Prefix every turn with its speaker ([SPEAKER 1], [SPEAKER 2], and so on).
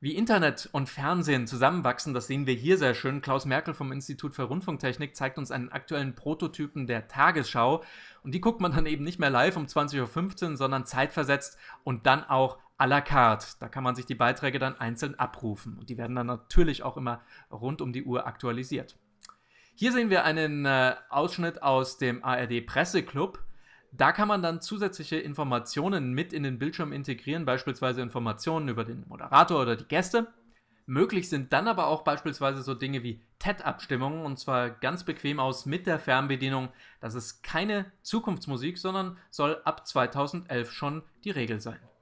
[SPEAKER 1] wie Internet und Fernsehen zusammenwachsen, das sehen wir hier sehr schön. Klaus Merkel vom Institut für Rundfunktechnik zeigt uns einen aktuellen Prototypen der Tagesschau. Und die guckt man dann eben nicht mehr live um 20.15 Uhr, sondern zeitversetzt und dann auch à la carte. Da kann man sich die Beiträge dann einzeln abrufen. Und die werden dann natürlich auch immer rund um die Uhr aktualisiert. Hier sehen wir einen äh, Ausschnitt aus dem ARD Presseclub. Da kann man dann zusätzliche Informationen mit in den Bildschirm integrieren, beispielsweise Informationen über den Moderator oder die Gäste. Möglich sind dann aber auch beispielsweise so Dinge wie TED-Abstimmungen und zwar ganz bequem aus mit der Fernbedienung. Das ist keine Zukunftsmusik, sondern
[SPEAKER 2] soll ab 2011 schon die Regel sein.